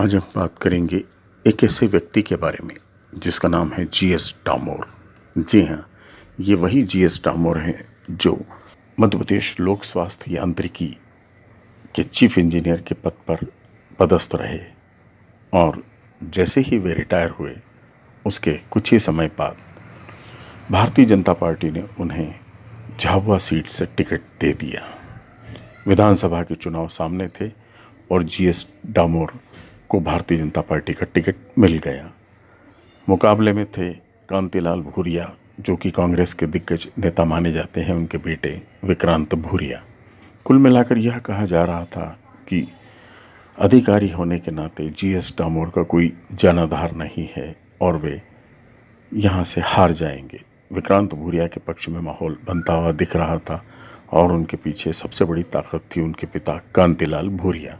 आज हम बात करेंगे एक ऐसे व्यक्ति के बारे में जिसका नाम है जी एस डामोर जी हाँ ये वही जी एस डामोर हैं जो मध्य प्रदेश लोक स्वास्थ्य यांत्रिकी के चीफ इंजीनियर के पद पर पदस्थ रहे और जैसे ही वे रिटायर हुए उसके कुछ ही समय बाद भारतीय जनता पार्टी ने उन्हें झाबुआ सीट से टिकट दे दिया विधानसभा के चुनाव सामने थे और जी एस डामोर को भारतीय जनता पार्टी का टिकट मिल गया मुकाबले में थे कांतिलाल भूरिया जो कि कांग्रेस के दिग्गज नेता माने जाते हैं उनके बेटे विक्रांत भूरिया कुल मिलाकर यह कहा जा रहा था कि अधिकारी होने के नाते जी एस डामोर का कोई जनाधार नहीं है और वे यहाँ से हार जाएंगे विक्रांत भूरिया के पक्ष में माहौल बनता हुआ दिख रहा था और उनके पीछे सबसे बड़ी ताकत थी उनके पिता कांतिलाल भूरिया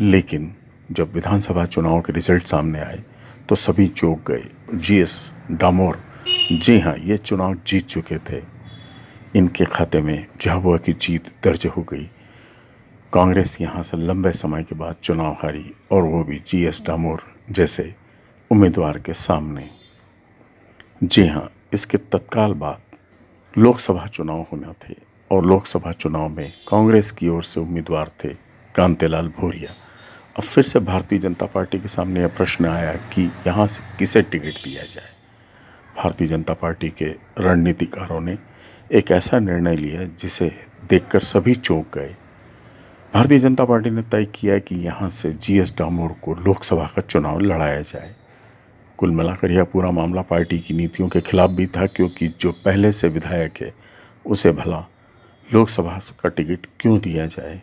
लेकिन जब विधानसभा चुनाव के रिजल्ट सामने आए तो सभी चौक गए जी एस डामोर जी हाँ ये चुनाव जीत चुके थे इनके खाते में झाबुआ की जीत दर्ज हो गई कांग्रेस यहाँ से लंबे समय के बाद चुनाव हारी और वो भी जी एस डामोर जैसे उम्मीदवार के सामने जी हाँ इसके तत्काल बाद लोकसभा चुनाव होना थे और लोकसभा चुनाव में कांग्रेस की ओर से उम्मीदवार थे कांतेलाल भूरिया अब फिर से भारतीय जनता पार्टी के सामने यह प्रश्न आया कि यहाँ से किसे टिकट दिया जाए भारतीय जनता पार्टी के रणनीतिकारों ने एक ऐसा निर्णय लिया जिसे देखकर सभी चौंक गए भारतीय जनता पार्टी ने तय किया कि यहाँ से जी एस डामोर को लोकसभा का चुनाव लड़ाया जाए कुल मिलाकर यह पूरा मामला पार्टी की नीतियों के खिलाफ भी था क्योंकि जो पहले से विधायक है उसे भला लोकसभा का टिकट क्यों दिया जाए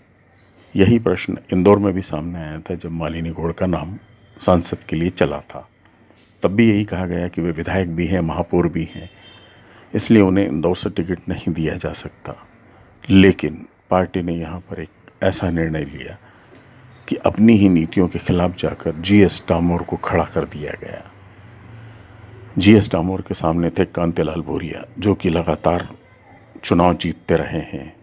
यही प्रश्न इंदौर में भी सामने आया था जब मालिनी घोड़ का नाम सांसद के लिए चला था तब भी यही कहा गया कि वे विधायक भी हैं महापौर भी हैं इसलिए उन्हें इंदौर से टिकट नहीं दिया जा सकता लेकिन पार्टी ने यहाँ पर एक ऐसा निर्णय लिया कि अपनी ही नीतियों के खिलाफ जाकर जी एस डामोर को खड़ा कर दिया गया जी एस डामोर के सामने थे कांतिलाल भोरिया जो कि लगातार चुनाव जीतते रहे हैं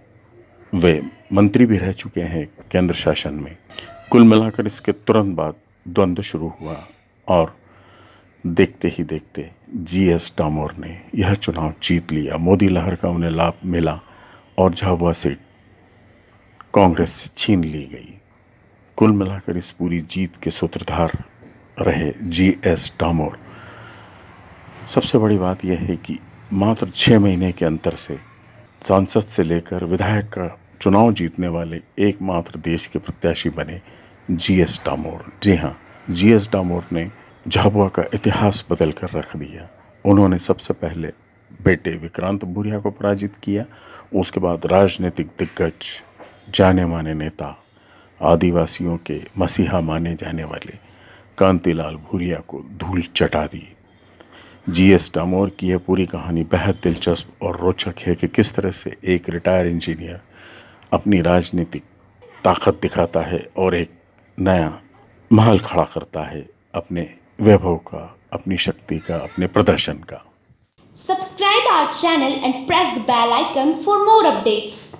वे मंत्री भी रह चुके हैं केंद्र शासन में कुल मिलाकर इसके तुरंत बाद द्वंद्व शुरू हुआ और देखते ही देखते जी एस डामोर ने यह चुनाव जीत लिया मोदी लहर का उन्हें लाभ मिला और झाबुआ सीट कांग्रेस से छीन ली गई कुल मिलाकर इस पूरी जीत के सूत्रधार रहे जी एस डामोर सबसे बड़ी बात यह है कि मात्र छः महीने के अंतर से सांसद से लेकर विधायक का चुनाव जीतने वाले एकमात्र देश के प्रत्याशी बने जी एस डामोर जी हाँ जी एस डामोर ने झाबुआ का इतिहास बदल कर रख दिया उन्होंने सबसे पहले बेटे विक्रांत भूरिया को पराजित किया उसके बाद राजनीतिक दिग्गज जाने माने नेता आदिवासियों के मसीहा माने जाने वाले कांतिलाल भूरिया को धूल चटा दी जी एस डामोर की यह पूरी कहानी बेहद दिलचस्प और रोचक है कि किस तरह से एक रिटायर इंजीनियर अपनी राजनीतिक ताकत दिखाता है और एक नया महल खड़ा करता है अपने वैभव का अपनी शक्ति का अपने प्रदर्शन का subscribe our channel and press the bell icon for more updates